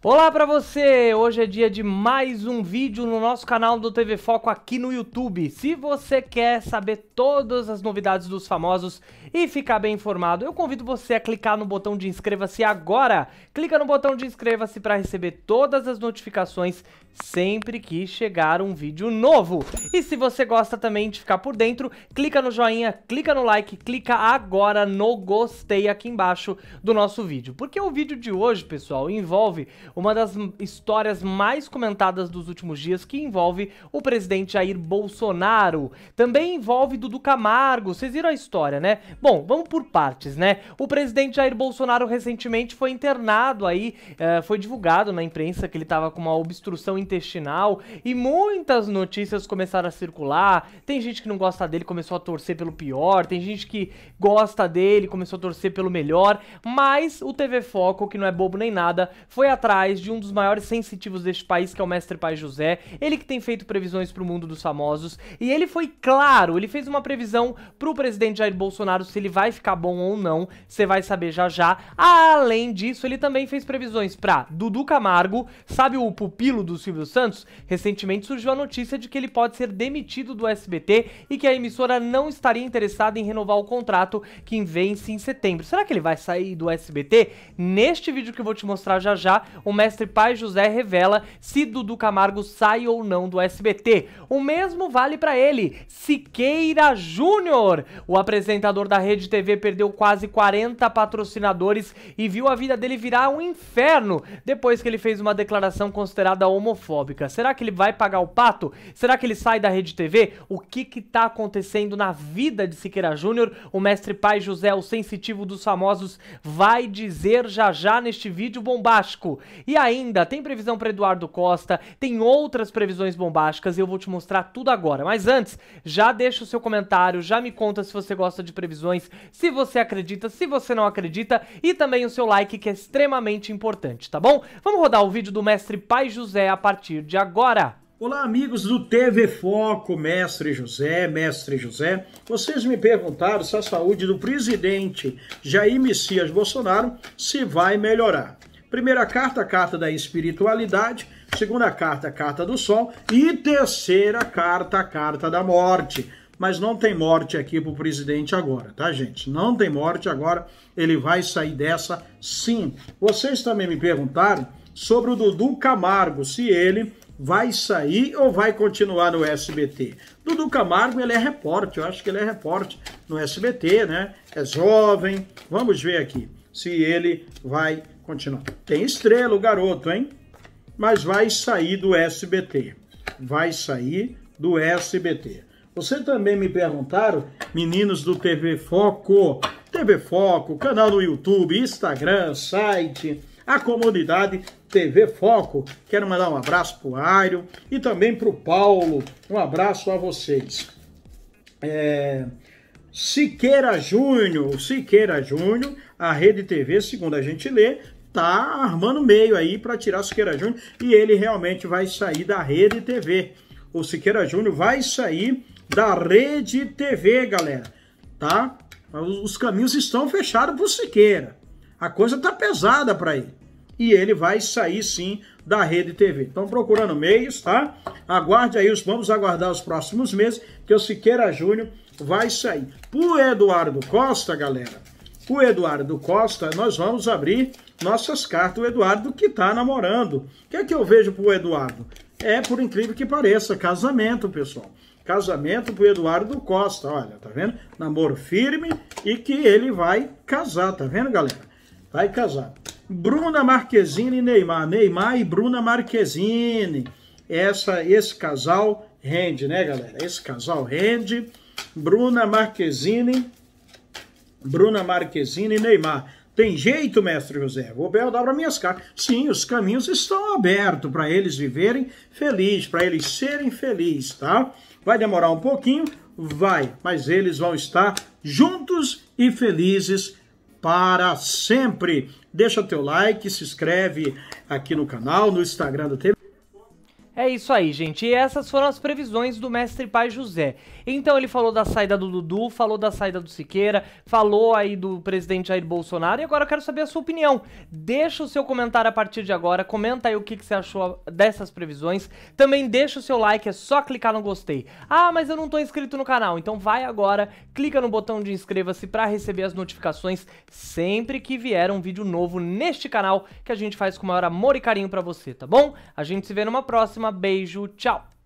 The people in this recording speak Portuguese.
Olá para você! Hoje é dia de mais um vídeo no nosso canal do TV Foco aqui no YouTube. Se você quer saber todas as novidades dos famosos e ficar bem informado, eu convido você a clicar no botão de inscreva-se agora. Clica no botão de inscreva-se para receber todas as notificações sempre que chegar um vídeo novo. E se você gosta também de ficar por dentro, clica no joinha, clica no like, clica agora no gostei aqui embaixo do nosso vídeo. Porque o vídeo de hoje, pessoal, envolve uma das histórias mais comentadas dos últimos dias que envolve o presidente Jair Bolsonaro. Também envolve Dudu Camargo, vocês viram a história, né? Bom, vamos por partes, né? O presidente Jair Bolsonaro recentemente foi internado aí, eh, foi divulgado na imprensa que ele estava com uma obstrução intestinal e muitas notícias começaram a circular. Tem gente que não gosta dele, começou a torcer pelo pior, tem gente que gosta dele, começou a torcer pelo melhor, mas o TV Foco, que não é bobo nem nada, foi atrás de um dos maiores sensitivos deste país, que é o Mestre pai José. Ele que tem feito previsões para o mundo dos famosos. E ele foi claro, ele fez uma previsão para o presidente Jair Bolsonaro se ele vai ficar bom ou não. Você vai saber já já. Além disso, ele também fez previsões para Dudu Camargo, sabe o pupilo do Silvio Santos? Recentemente surgiu a notícia de que ele pode ser demitido do SBT e que a emissora não estaria interessada em renovar o contrato que vence em setembro. Será que ele vai sair do SBT? Neste vídeo que eu vou te mostrar já já, o mestre Pai José revela se Dudu Camargo sai ou não do SBT. O mesmo vale para ele, Siqueira Júnior. O apresentador da Rede TV perdeu quase 40 patrocinadores e viu a vida dele virar um inferno depois que ele fez uma declaração considerada homofóbica. Será que ele vai pagar o pato? Será que ele sai da Rede TV? O que que tá acontecendo na vida de Siqueira Júnior? O mestre Pai José, o sensitivo dos famosos, vai dizer já já neste vídeo bombástico. E ainda tem previsão para Eduardo Costa, tem outras previsões bombásticas e eu vou te mostrar tudo agora. Mas antes, já deixa o seu comentário, já me conta se você gosta de previsões, se você acredita, se você não acredita e também o seu like que é extremamente importante, tá bom? Vamos rodar o vídeo do mestre Pai José a partir de agora. Olá, amigos do TV Foco, mestre José, mestre José. Vocês me perguntaram se a saúde do presidente Jair Messias Bolsonaro se vai melhorar. Primeira carta, carta da espiritualidade. Segunda carta, carta do sol. E terceira carta, carta da morte. Mas não tem morte aqui para o presidente agora, tá, gente? Não tem morte agora. Ele vai sair dessa sim. Vocês também me perguntaram sobre o Dudu Camargo, se ele vai sair ou vai continuar no SBT. Dudu Camargo, ele é repórter, eu acho que ele é repórter no SBT, né? É jovem. Vamos ver aqui se ele vai Continua. Tem estrela o garoto, hein? Mas vai sair do SBT. Vai sair do SBT. Você também me perguntaram, meninos do TV Foco, TV Foco, canal no YouTube, Instagram, site, a comunidade TV Foco. Quero mandar um abraço pro Airo e também pro Paulo. Um abraço a vocês. É... Siqueira Júnior, Siqueira Júnior, a Rede TV, segundo a gente lê, tá armando meio aí para tirar Siqueira Júnior e ele realmente vai sair da Rede TV. O Siqueira Júnior vai sair da Rede TV, galera, tá? Os caminhos estão fechados para o Siqueira. A coisa tá pesada para ele. E ele vai sair sim da Rede TV. Estão procurando meios, tá? Aguarde aí, vamos aguardar os próximos meses que o Siqueira Júnior vai sair. Por Eduardo Costa, galera, o Eduardo Costa, nós vamos abrir nossas cartas. O Eduardo que está namorando. O que é que eu vejo para o Eduardo? É, por incrível que pareça, casamento, pessoal. Casamento para o Eduardo Costa, olha, tá vendo? Namoro firme e que ele vai casar, tá vendo, galera? Vai casar. Bruna Marquezine e Neymar. Neymar e Bruna Marquezine. Essa, esse casal rende, né, galera? Esse casal rende. Bruna Marquezine Bruna Marquezine e Neymar. Tem jeito, mestre José? O Bel dá para minhas caras. Sim, os caminhos estão abertos para eles viverem felizes, para eles serem felizes, tá? Vai demorar um pouquinho, vai, mas eles vão estar juntos e felizes para sempre. Deixa teu like, se inscreve aqui no canal, no Instagram da TV. É isso aí, gente. E essas foram as previsões do mestre Pai José. Então ele falou da saída do Dudu, falou da saída do Siqueira, falou aí do presidente Jair Bolsonaro. E agora eu quero saber a sua opinião. Deixa o seu comentário a partir de agora. Comenta aí o que, que você achou dessas previsões. Também deixa o seu like, é só clicar no gostei. Ah, mas eu não tô inscrito no canal. Então vai agora, clica no botão de inscreva-se para receber as notificações sempre que vier um vídeo novo neste canal que a gente faz com o maior amor e carinho para você, tá bom? A gente se vê numa próxima próxima, beijo, tchau!